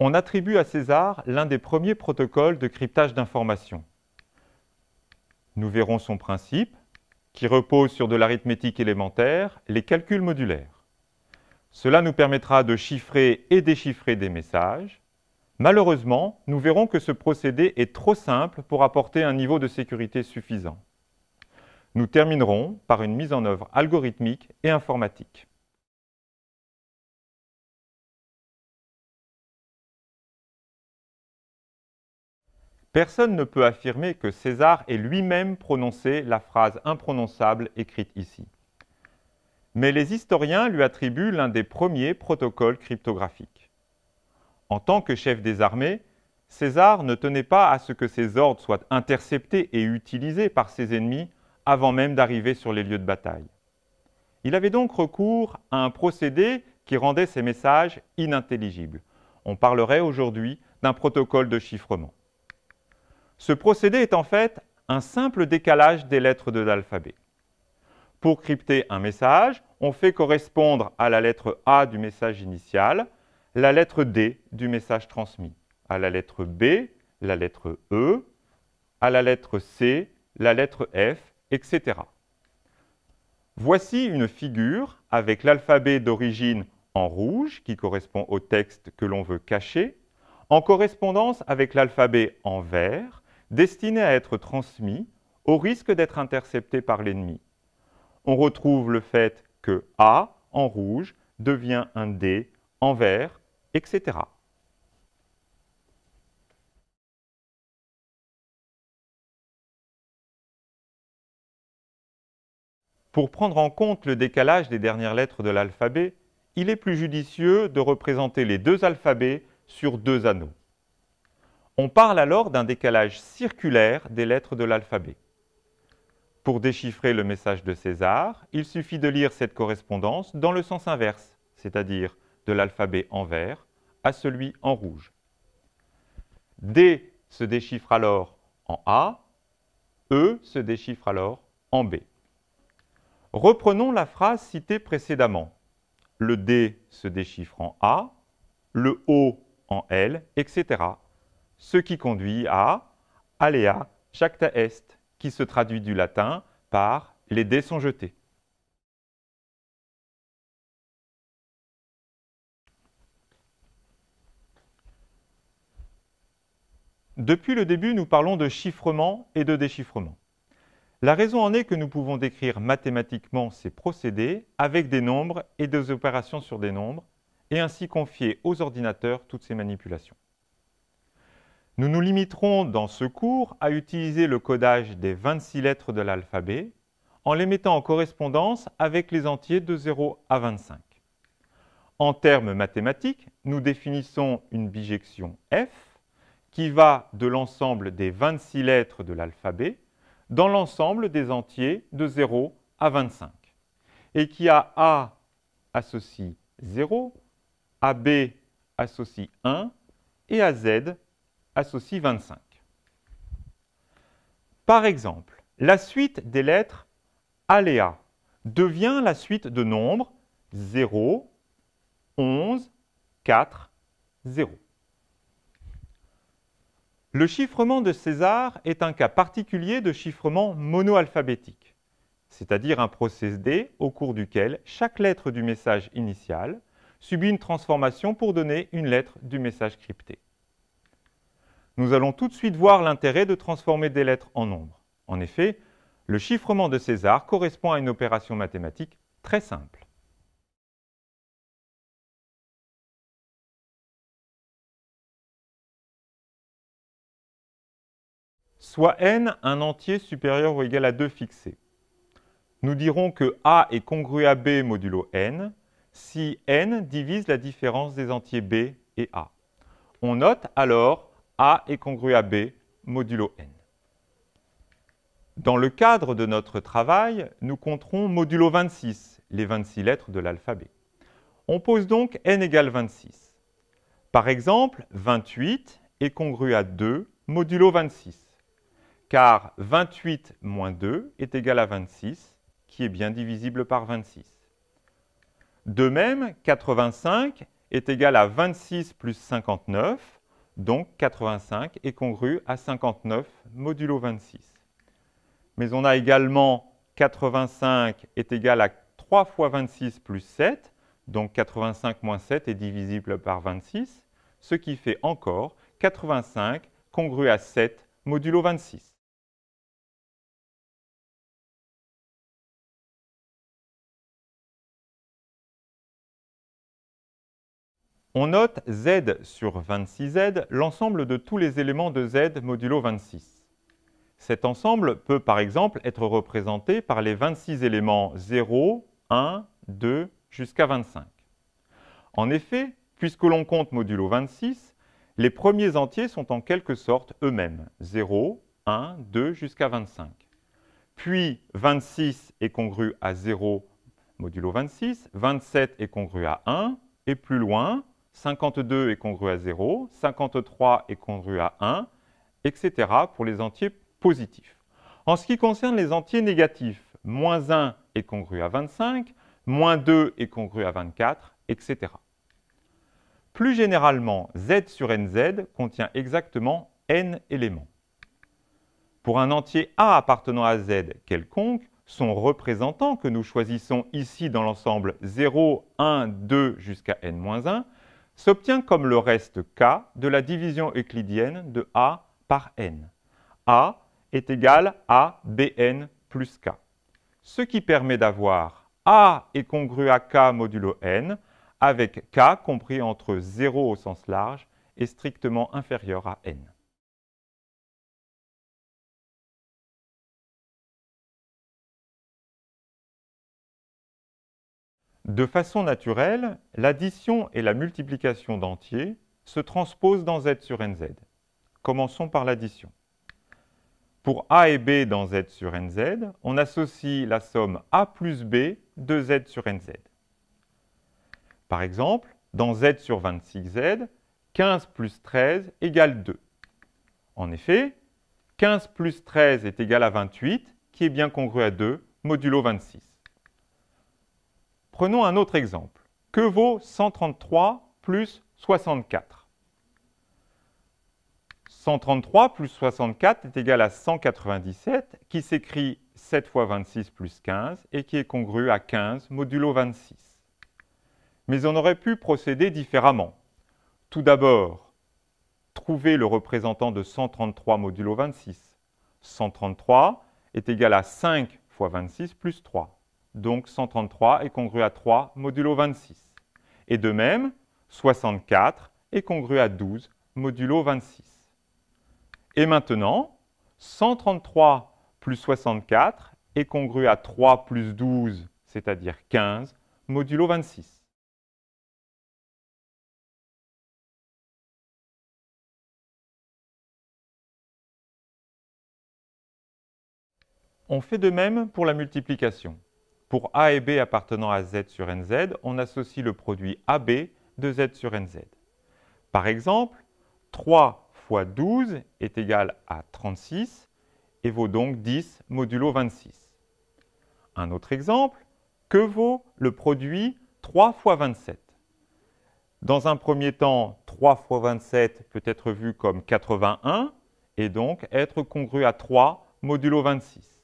On attribue à César l'un des premiers protocoles de cryptage d'informations. Nous verrons son principe, qui repose sur de l'arithmétique élémentaire, les calculs modulaires. Cela nous permettra de chiffrer et déchiffrer des messages. Malheureusement, nous verrons que ce procédé est trop simple pour apporter un niveau de sécurité suffisant. Nous terminerons par une mise en œuvre algorithmique et informatique. Personne ne peut affirmer que César ait lui-même prononcé la phrase imprononçable écrite ici. Mais les historiens lui attribuent l'un des premiers protocoles cryptographiques. En tant que chef des armées, César ne tenait pas à ce que ses ordres soient interceptés et utilisés par ses ennemis avant même d'arriver sur les lieux de bataille. Il avait donc recours à un procédé qui rendait ses messages inintelligibles. On parlerait aujourd'hui d'un protocole de chiffrement. Ce procédé est en fait un simple décalage des lettres de l'alphabet. Pour crypter un message, on fait correspondre à la lettre A du message initial la lettre D du message transmis, à la lettre B la lettre E, à la lettre C la lettre F, etc. Voici une figure avec l'alphabet d'origine en rouge, qui correspond au texte que l'on veut cacher, en correspondance avec l'alphabet en vert, destiné à être transmis au risque d'être intercepté par l'ennemi. On retrouve le fait que A en rouge devient un D en vert, etc. Pour prendre en compte le décalage des dernières lettres de l'alphabet, il est plus judicieux de représenter les deux alphabets sur deux anneaux. On parle alors d'un décalage circulaire des lettres de l'alphabet. Pour déchiffrer le message de César, il suffit de lire cette correspondance dans le sens inverse, c'est-à-dire de l'alphabet en vert à celui en rouge. D se déchiffre alors en A, E se déchiffre alors en B. Reprenons la phrase citée précédemment. Le D se déchiffre en A, le O en L, etc ce qui conduit à aléa jacta est, qui se traduit du latin par les dés sont jetés. Depuis le début, nous parlons de chiffrement et de déchiffrement. La raison en est que nous pouvons décrire mathématiquement ces procédés avec des nombres et des opérations sur des nombres, et ainsi confier aux ordinateurs toutes ces manipulations. Nous nous limiterons dans ce cours à utiliser le codage des 26 lettres de l'alphabet en les mettant en correspondance avec les entiers de 0 à 25. En termes mathématiques, nous définissons une bijection f qui va de l'ensemble des 26 lettres de l'alphabet dans l'ensemble des entiers de 0 à 25 et qui a A associe 0, à B associe 1 et à Z associe 25. Par exemple, la suite des lettres aléa devient la suite de nombres 0, 11, 4, 0. Le chiffrement de César est un cas particulier de chiffrement monoalphabétique, c'est-à-dire un D au cours duquel chaque lettre du message initial subit une transformation pour donner une lettre du message crypté nous allons tout de suite voir l'intérêt de transformer des lettres en nombres. En effet, le chiffrement de César correspond à une opération mathématique très simple. Soit n un entier supérieur ou égal à 2 fixé. Nous dirons que a est congru à b modulo n si n divise la différence des entiers b et a. On note alors a est congru à B modulo n. Dans le cadre de notre travail, nous compterons modulo 26, les 26 lettres de l'alphabet. On pose donc n égale 26. Par exemple, 28 est congru à 2 modulo 26, car 28 moins 2 est égal à 26, qui est bien divisible par 26. De même, 85 est égal à 26 plus 59, donc 85 est congru à 59 modulo 26. Mais on a également 85 est égal à 3 fois 26 plus 7, donc 85 moins 7 est divisible par 26, ce qui fait encore 85 congru à 7 modulo 26. On note Z sur 26Z l'ensemble de tous les éléments de Z modulo 26. Cet ensemble peut par exemple être représenté par les 26 éléments 0, 1, 2 jusqu'à 25. En effet, puisque l'on compte modulo 26, les premiers entiers sont en quelque sorte eux-mêmes, 0, 1, 2 jusqu'à 25. Puis 26 est congru à 0 modulo 26, 27 est congru à 1, et plus loin, 52 est congru à 0, 53 est congru à 1, etc. pour les entiers positifs. En ce qui concerne les entiers négatifs, moins 1 est congru à 25, moins 2 est congru à 24, etc. Plus généralement, z sur nz contient exactement n éléments. Pour un entier A appartenant à z quelconque, son représentant que nous choisissons ici dans l'ensemble 0, 1, 2 jusqu'à n-1 s'obtient comme le reste K de la division euclidienne de A par n. A est égal à Bn plus K. Ce qui permet d'avoir A est congru à K modulo n, avec K compris entre 0 au sens large et strictement inférieur à n. De façon naturelle, l'addition et la multiplication d'entiers se transposent dans Z sur NZ. Commençons par l'addition. Pour A et B dans Z sur NZ, on associe la somme A plus B de Z sur NZ. Par exemple, dans Z sur 26Z, 15 plus 13 égale 2. En effet, 15 plus 13 est égal à 28, qui est bien congru à 2, modulo 26. Prenons un autre exemple. Que vaut 133 plus 64 133 plus 64 est égal à 197, qui s'écrit 7 fois 26 plus 15, et qui est congru à 15 modulo 26. Mais on aurait pu procéder différemment. Tout d'abord, trouver le représentant de 133 modulo 26. 133 est égal à 5 fois 26 plus 3 donc 133 est congru à 3 modulo 26. Et de même, 64 est congru à 12 modulo 26. Et maintenant, 133 plus 64 est congru à 3 plus 12, c'est-à-dire 15 modulo 26. On fait de même pour la multiplication. Pour A et B appartenant à Z sur NZ, on associe le produit AB de Z sur NZ. Par exemple, 3 fois 12 est égal à 36 et vaut donc 10 modulo 26. Un autre exemple, que vaut le produit 3 fois 27 Dans un premier temps, 3 fois 27 peut être vu comme 81 et donc être congru à 3 modulo 26.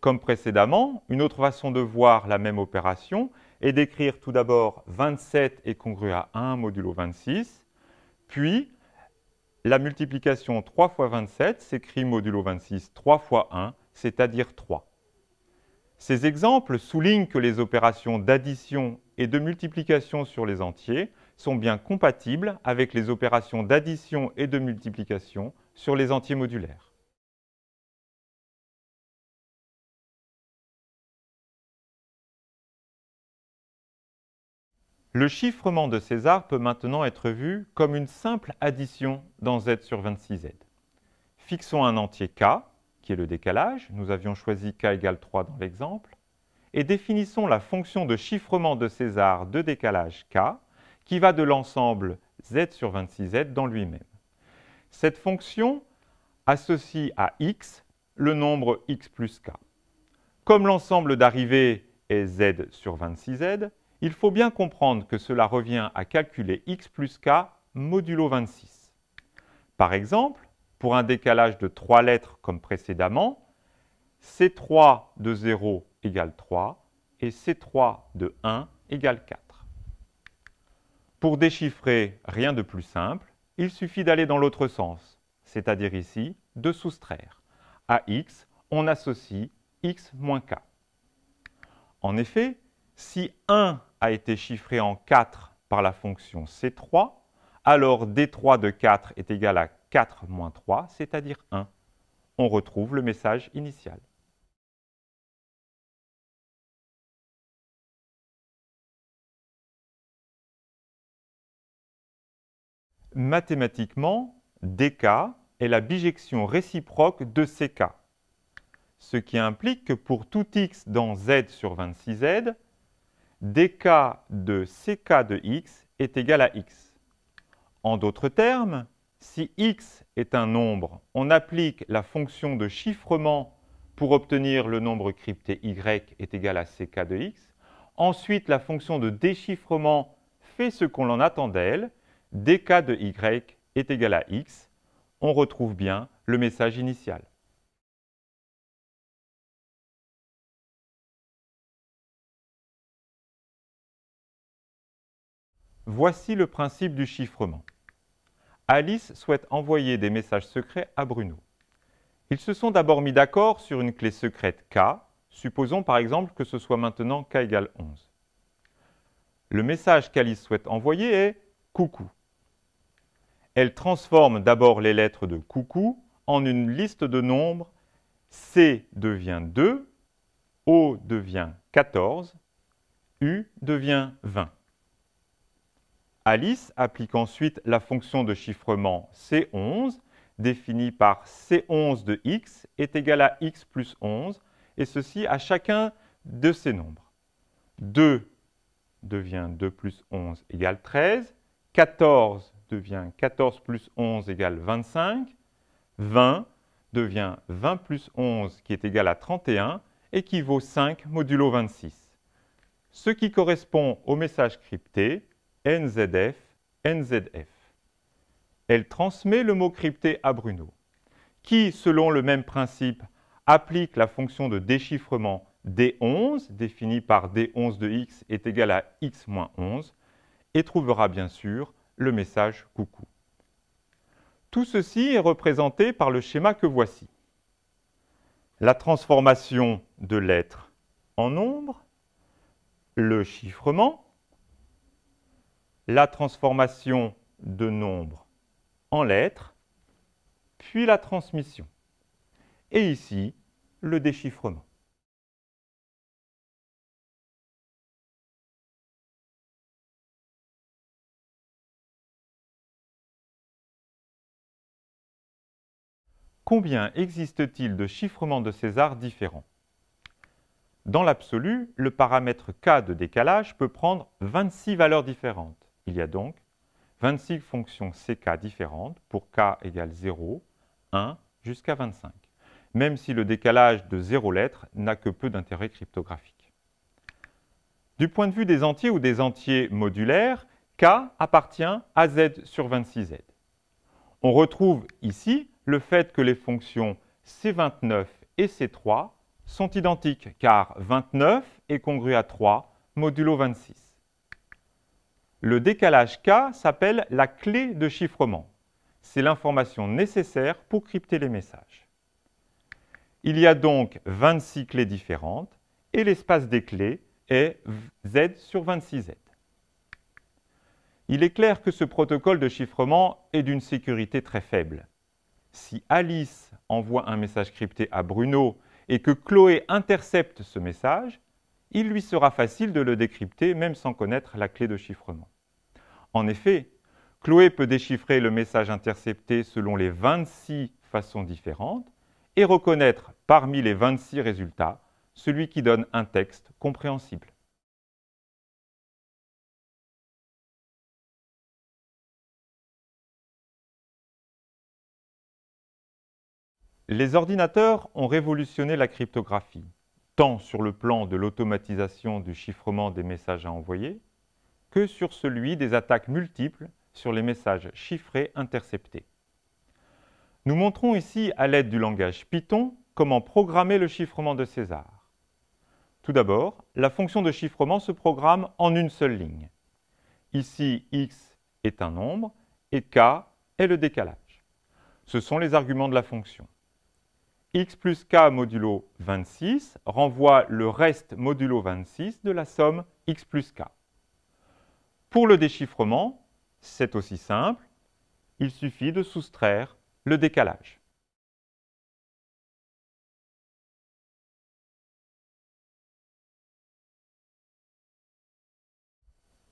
Comme précédemment, une autre façon de voir la même opération est d'écrire tout d'abord 27 est congru à 1 modulo 26, puis la multiplication 3 fois 27 s'écrit modulo 26 3 fois 1, c'est-à-dire 3. Ces exemples soulignent que les opérations d'addition et de multiplication sur les entiers sont bien compatibles avec les opérations d'addition et de multiplication sur les entiers modulaires. Le chiffrement de César peut maintenant être vu comme une simple addition dans z sur 26z. Fixons un entier k, qui est le décalage, nous avions choisi k égale 3 dans l'exemple, et définissons la fonction de chiffrement de César de décalage k, qui va de l'ensemble z sur 26z dans lui-même. Cette fonction associe à x le nombre x plus k. Comme l'ensemble d'arrivée est z sur 26z, il faut bien comprendre que cela revient à calculer x plus k modulo 26. Par exemple, pour un décalage de 3 lettres comme précédemment, C3 de 0 égale 3 et C3 de 1 égale 4. Pour déchiffrer, rien de plus simple, il suffit d'aller dans l'autre sens, c'est-à-dire ici, de soustraire. À x, on associe x moins k. En effet, si 1 a été chiffré en 4 par la fonction C3, alors D3 de 4 est égal à 4 moins 3, c'est-à-dire 1. On retrouve le message initial. Mathématiquement, dk est la bijection réciproque de ck, ce qui implique que pour tout x dans z sur 26z, dk de ck de x est égal à x. En d'autres termes, si x est un nombre, on applique la fonction de chiffrement pour obtenir le nombre crypté y est égal à ck de x. Ensuite, la fonction de déchiffrement fait ce qu'on en attend d'elle, dk de y est égal à x. On retrouve bien le message initial. Voici le principe du chiffrement. Alice souhaite envoyer des messages secrets à Bruno. Ils se sont d'abord mis d'accord sur une clé secrète K, supposons par exemple que ce soit maintenant K égale 11. Le message qu'Alice souhaite envoyer est Coucou. Elle transforme d'abord les lettres de Coucou en une liste de nombres. C devient 2, O devient 14, U devient 20. Alice applique ensuite la fonction de chiffrement C11, définie par C11 de x est égale à x plus 11, et ceci à chacun de ces nombres. 2 devient 2 plus 11 égale 13, 14 devient 14 plus 11 égale 25, 20 devient 20 plus 11 qui est égal à 31 et qui vaut 5 modulo 26. Ce qui correspond au message crypté NZF, NZF. Elle transmet le mot crypté à Bruno, qui, selon le même principe, applique la fonction de déchiffrement D11, définie par D11 de x est égale à x-11, et trouvera bien sûr le message coucou. Tout ceci est représenté par le schéma que voici. La transformation de lettres en nombre, le chiffrement, la transformation de nombres en lettres, puis la transmission. Et ici, le déchiffrement. Combien existe-t-il de chiffrements de César différents Dans l'absolu, le paramètre k de décalage peut prendre 26 valeurs différentes. Il y a donc 26 fonctions CK différentes pour K égale 0, 1 jusqu'à 25, même si le décalage de 0 lettres n'a que peu d'intérêt cryptographique. Du point de vue des entiers ou des entiers modulaires, K appartient à Z sur 26Z. On retrouve ici le fait que les fonctions C29 et C3 sont identiques, car 29 est congru à 3 modulo 26. Le décalage K s'appelle la clé de chiffrement. C'est l'information nécessaire pour crypter les messages. Il y a donc 26 clés différentes et l'espace des clés est Z sur 26Z. Il est clair que ce protocole de chiffrement est d'une sécurité très faible. Si Alice envoie un message crypté à Bruno et que Chloé intercepte ce message, il lui sera facile de le décrypter même sans connaître la clé de chiffrement. En effet, Chloé peut déchiffrer le message intercepté selon les 26 façons différentes et reconnaître parmi les 26 résultats celui qui donne un texte compréhensible. Les ordinateurs ont révolutionné la cryptographie, tant sur le plan de l'automatisation du chiffrement des messages à envoyer, que sur celui des attaques multiples sur les messages chiffrés interceptés. Nous montrons ici, à l'aide du langage Python, comment programmer le chiffrement de César. Tout d'abord, la fonction de chiffrement se programme en une seule ligne. Ici, x est un nombre et k est le décalage. Ce sont les arguments de la fonction. x plus k modulo 26 renvoie le reste modulo 26 de la somme x plus k. Pour le déchiffrement, c'est aussi simple, il suffit de soustraire le décalage.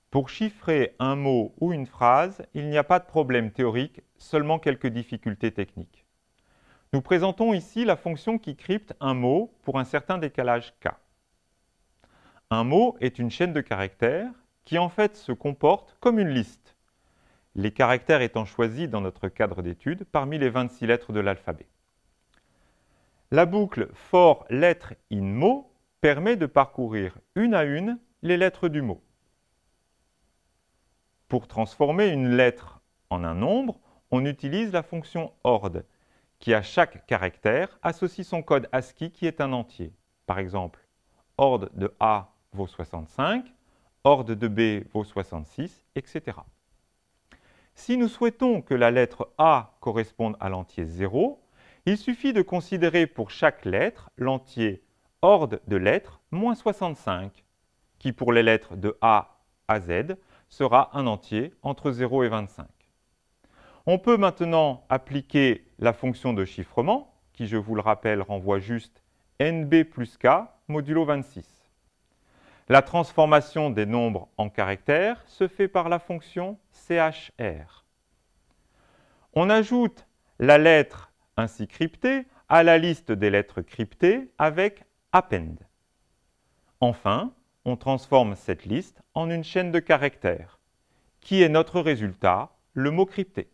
Pour chiffrer un mot ou une phrase, il n'y a pas de problème théorique, seulement quelques difficultés techniques. Nous présentons ici la fonction qui crypte un mot pour un certain décalage k. Un mot est une chaîne de caractères qui en fait se comporte comme une liste, les caractères étant choisis dans notre cadre d'étude parmi les 26 lettres de l'alphabet. La boucle for lettre in mot permet de parcourir une à une les lettres du mot. Pour transformer une lettre en un nombre, on utilise la fonction ORD, qui à chaque caractère associe son code ASCII qui est un entier. Par exemple, ORD de A vaut 65, ordre de B vaut 66, etc. Si nous souhaitons que la lettre A corresponde à l'entier 0, il suffit de considérer pour chaque lettre l'entier ordre de lettres moins 65, qui pour les lettres de A à Z sera un entier entre 0 et 25. On peut maintenant appliquer la fonction de chiffrement, qui je vous le rappelle renvoie juste nb plus k modulo 26. La transformation des nombres en caractères se fait par la fonction chr. On ajoute la lettre ainsi cryptée à la liste des lettres cryptées avec append. Enfin, on transforme cette liste en une chaîne de caractères, qui est notre résultat, le mot crypté.